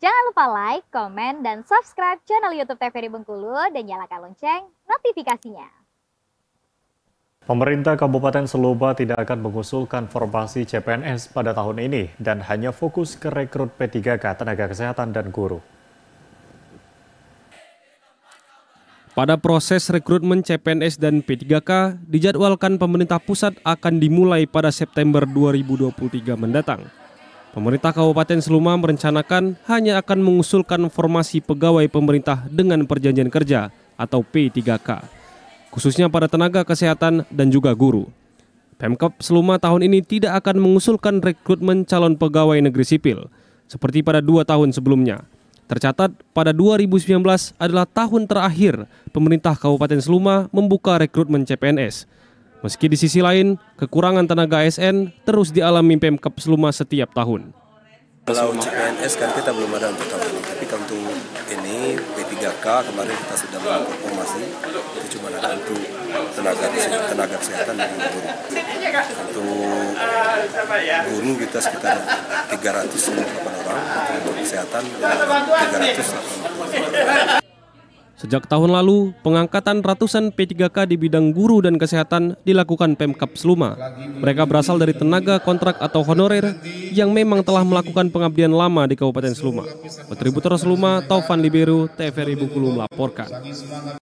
Jangan lupa like, komen, dan subscribe channel YouTube TVRI Bengkulu dan nyalakan lonceng notifikasinya. Pemerintah Kabupaten Seloba tidak akan mengusulkan formasi CPNS pada tahun ini dan hanya fokus ke rekrut P3K tenaga kesehatan dan guru. Pada proses rekrutmen CPNS dan P3K, dijadwalkan pemerintah pusat akan dimulai pada September 2023 mendatang. Pemerintah Kabupaten Seluma merencanakan hanya akan mengusulkan formasi pegawai pemerintah dengan perjanjian kerja atau P3K, khususnya pada tenaga kesehatan dan juga guru. Pemkap Seluma tahun ini tidak akan mengusulkan rekrutmen calon pegawai negeri sipil, seperti pada dua tahun sebelumnya. Tercatat pada 2019 adalah tahun terakhir pemerintah Kabupaten Seluma membuka rekrutmen CPNS, Meski di sisi lain, kekurangan tenaga ASN terus dialami Pemkap Seluma setiap tahun. Kalau untuk PNS kan kita belum ada untuk tahun ini, tapi untuk ini P3K kemarin kita sudah melakukan informasi. itu cuma ada untuk tenaga, tenaga kesehatan dan guru. Untuk guru kita sekitar 308 orang, untuk kesehatan 300. orang. Sejak tahun lalu, pengangkatan ratusan P3K di bidang guru dan kesehatan dilakukan Pemkap Seluma. Mereka berasal dari tenaga kontrak atau honorer yang memang telah melakukan pengabdian lama di Kabupaten Seluma. Kontributor Seluma, Taufan Liberu, TVRI Bukulu melaporkan.